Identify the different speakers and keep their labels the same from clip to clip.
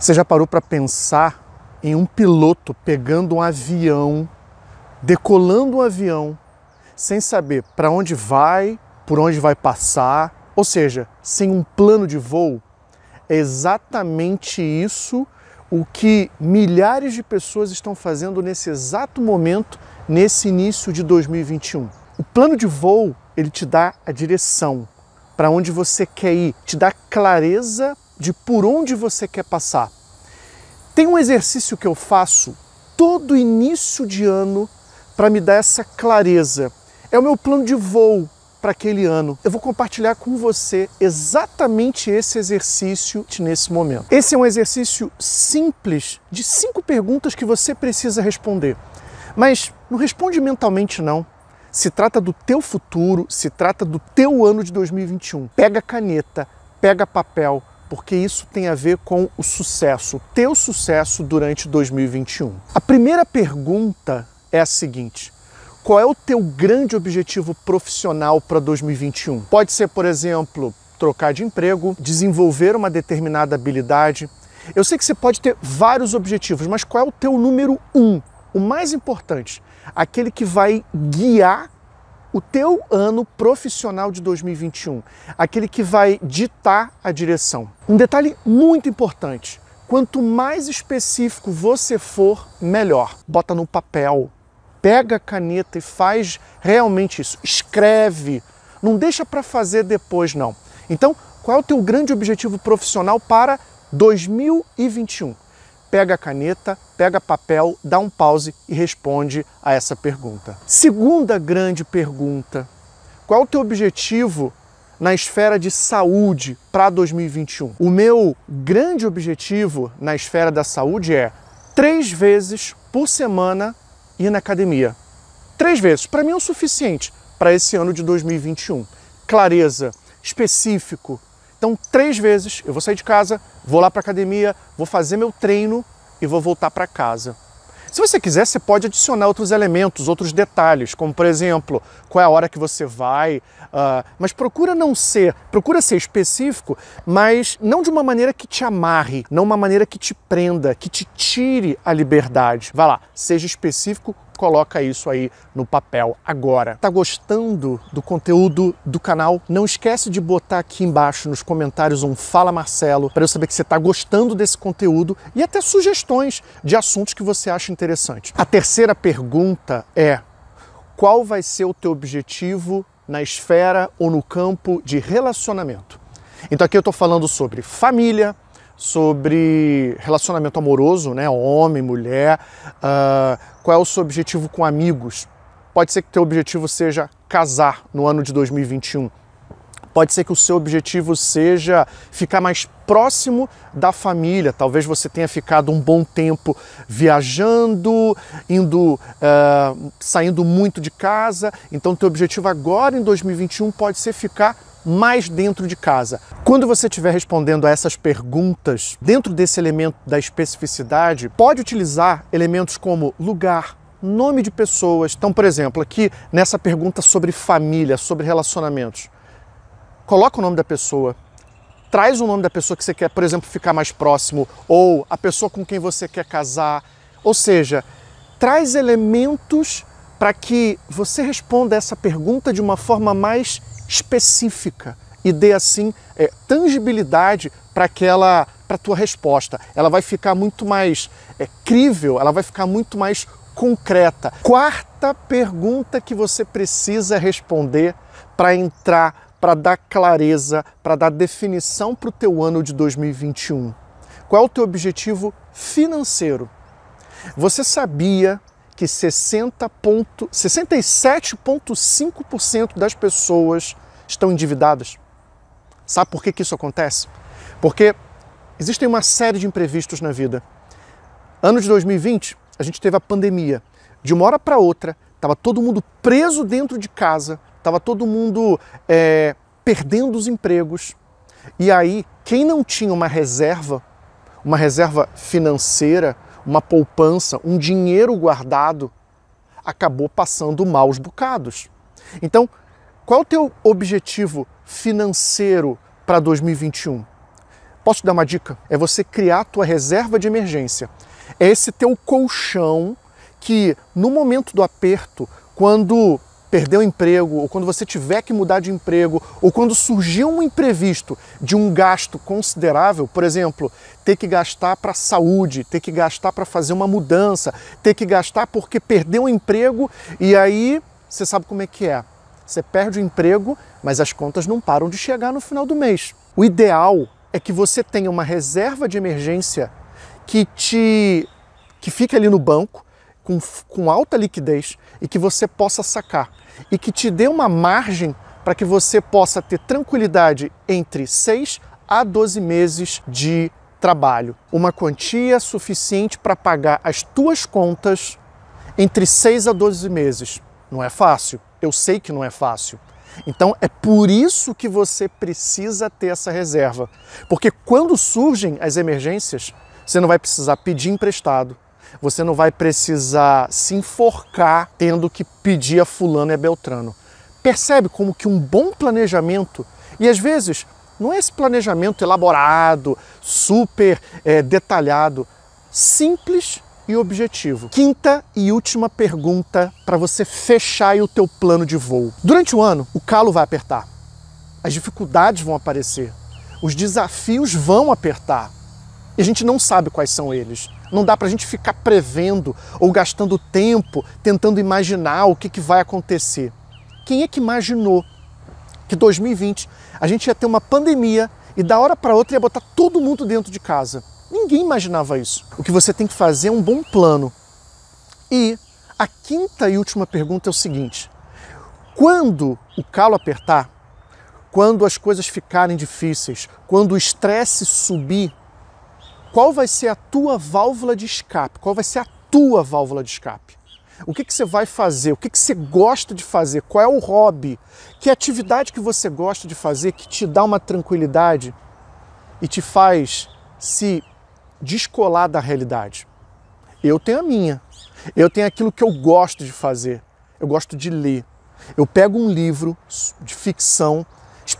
Speaker 1: Você já parou para pensar em um piloto pegando um avião, decolando um avião, sem saber para onde vai, por onde vai passar, ou seja, sem um plano de voo? É exatamente isso o que milhares de pessoas estão fazendo nesse exato momento, nesse início de 2021. O plano de voo, ele te dá a direção, para onde você quer ir, te dá clareza de por onde você quer passar. Tem um exercício que eu faço todo início de ano para me dar essa clareza. É o meu plano de voo para aquele ano. Eu vou compartilhar com você exatamente esse exercício nesse momento. Esse é um exercício simples de cinco perguntas que você precisa responder. Mas não responde mentalmente não se trata do teu futuro, se trata do teu ano de 2021. Pega caneta, pega papel, porque isso tem a ver com o sucesso, o teu sucesso durante 2021. A primeira pergunta é a seguinte: qual é o teu grande objetivo profissional para 2021? Pode ser, por exemplo, trocar de emprego, desenvolver uma determinada habilidade. Eu sei que você pode ter vários objetivos, mas qual é o teu número um? O mais importante, aquele que vai guiar o teu ano profissional de 2021, aquele que vai ditar a direção. Um detalhe muito importante: quanto mais específico você for, melhor. Bota no papel, pega a caneta e faz realmente isso. Escreve, não deixa para fazer depois não. Então, qual é o teu grande objetivo profissional para 2021? pega a caneta, pega papel, dá um pause e responde a essa pergunta. Segunda grande pergunta: qual é o teu objetivo na esfera de saúde para 2021? O meu grande objetivo na esfera da saúde é três vezes por semana ir na academia. Três vezes, para mim é o suficiente para esse ano de 2021. Clareza, específico, então, três vezes eu vou sair de casa, vou lá para academia, vou fazer meu treino e vou voltar para casa. Se você quiser, você pode adicionar outros elementos, outros detalhes, como por exemplo, qual é a hora que você vai. Uh, mas procura não ser, procura ser específico, mas não de uma maneira que te amarre, não uma maneira que te prenda, que te tire a liberdade. Vai lá, seja específico coloca isso aí no papel agora. Tá gostando do conteúdo do canal? Não esquece de botar aqui embaixo nos comentários um Fala Marcelo para eu saber que você está gostando desse conteúdo e até sugestões de assuntos que você acha interessante. A terceira pergunta é qual vai ser o teu objetivo na esfera ou no campo de relacionamento? Então aqui eu estou falando sobre família, sobre relacionamento amoroso, né? Homem, mulher, uh, qual é o seu objetivo com amigos? Pode ser que teu objetivo seja casar no ano de 2021. Pode ser que o seu objetivo seja ficar mais próximo da família. Talvez você tenha ficado um bom tempo viajando, indo, uh, saindo muito de casa. Então, teu objetivo agora em 2021 pode ser ficar mais dentro de casa. Quando você estiver respondendo a essas perguntas, dentro desse elemento da especificidade, pode utilizar elementos como lugar, nome de pessoas. Então, por exemplo, aqui nessa pergunta sobre família, sobre relacionamentos, coloca o nome da pessoa, traz o nome da pessoa que você quer, por exemplo, ficar mais próximo, ou a pessoa com quem você quer casar. Ou seja, traz elementos para que você responda essa pergunta de uma forma mais específica e dê assim é, tangibilidade para aquela para tua resposta. Ela vai ficar muito mais é, crível, ela vai ficar muito mais concreta. Quarta pergunta que você precisa responder para entrar, para dar clareza, para dar definição para o teu ano de 2021. Qual é o teu objetivo financeiro? Você sabia que 67,5% das pessoas estão endividadas. Sabe por que, que isso acontece? Porque existem uma série de imprevistos na vida. Ano de 2020, a gente teve a pandemia. De uma hora para outra, estava todo mundo preso dentro de casa, estava todo mundo é, perdendo os empregos. E aí, quem não tinha uma reserva, uma reserva financeira, uma poupança, um dinheiro guardado, acabou passando maus bocados. Então, qual é o teu objetivo financeiro para 2021? Posso te dar uma dica? É você criar a tua reserva de emergência. É esse teu colchão que, no momento do aperto, quando perder o emprego, ou quando você tiver que mudar de emprego, ou quando surgir um imprevisto de um gasto considerável, por exemplo, ter que gastar para saúde, ter que gastar para fazer uma mudança, ter que gastar porque perdeu o emprego e aí você sabe como é que é. Você perde o emprego, mas as contas não param de chegar no final do mês. O ideal é que você tenha uma reserva de emergência que te que fica ali no banco com, com alta liquidez e que você possa sacar e que te dê uma margem para que você possa ter tranquilidade entre 6 a 12 meses de trabalho. Uma quantia suficiente para pagar as tuas contas entre 6 a 12 meses. Não é fácil, eu sei que não é fácil. Então é por isso que você precisa ter essa reserva. Porque quando surgem as emergências, você não vai precisar pedir emprestado, você não vai precisar se enforcar tendo que pedir a fulano e a beltrano. Percebe como que um bom planejamento, e às vezes não é esse planejamento elaborado, super é, detalhado, simples e objetivo. Quinta e última pergunta para você fechar o teu plano de voo. Durante o ano, o calo vai apertar. As dificuldades vão aparecer. Os desafios vão apertar. E a gente não sabe quais são eles. Não dá para a gente ficar prevendo ou gastando tempo tentando imaginar o que, que vai acontecer. Quem é que imaginou que 2020 a gente ia ter uma pandemia e da hora para outra ia botar todo mundo dentro de casa? Ninguém imaginava isso. O que você tem que fazer é um bom plano. E a quinta e última pergunta é o seguinte: quando o calo apertar, quando as coisas ficarem difíceis, quando o estresse subir, qual vai ser a tua válvula de escape? Qual vai ser a tua válvula de escape? O que, que você vai fazer? O que, que você gosta de fazer? Qual é o hobby? Que atividade que você gosta de fazer que te dá uma tranquilidade e te faz se descolar da realidade? Eu tenho a minha. Eu tenho aquilo que eu gosto de fazer. Eu gosto de ler. Eu pego um livro de ficção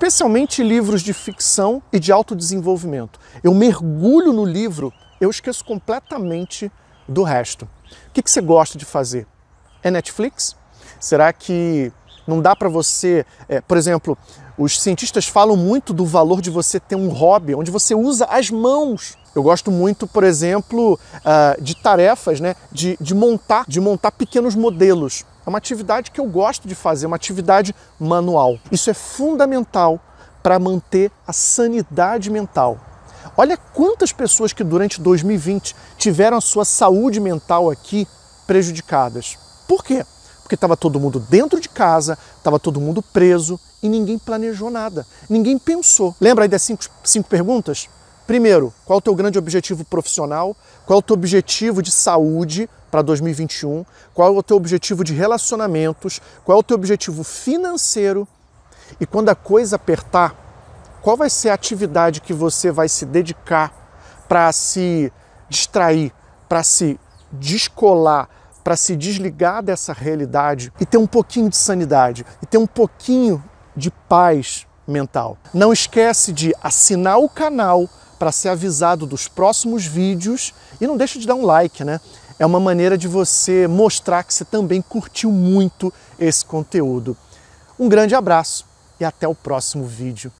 Speaker 1: especialmente livros de ficção e de autodesenvolvimento. Eu mergulho no livro, eu esqueço completamente do resto. O que, que você gosta de fazer? É Netflix? Será que não dá para você, é, por exemplo, os cientistas falam muito do valor de você ter um hobby, onde você usa as mãos. Eu gosto muito, por exemplo, uh, de tarefas, né? De, de montar, de montar pequenos modelos. É uma atividade que eu gosto de fazer, uma atividade manual. Isso é fundamental para manter a sanidade mental. Olha quantas pessoas que durante 2020 tiveram a sua saúde mental aqui prejudicadas. Por quê? Porque estava todo mundo dentro de casa, estava todo mundo preso e ninguém planejou nada, ninguém pensou. Lembra aí das cinco, cinco perguntas? Primeiro, qual é o teu grande objetivo profissional? Qual é o teu objetivo de saúde para 2021? Qual é o teu objetivo de relacionamentos? Qual é o teu objetivo financeiro? E quando a coisa apertar, qual vai ser a atividade que você vai se dedicar para se distrair, para se descolar, para se desligar dessa realidade e ter um pouquinho de sanidade e ter um pouquinho de paz mental. Não esquece de assinar o canal para ser avisado dos próximos vídeos e não deixe de dar um like, né? É uma maneira de você mostrar que você também curtiu muito esse conteúdo. Um grande abraço e até o próximo vídeo.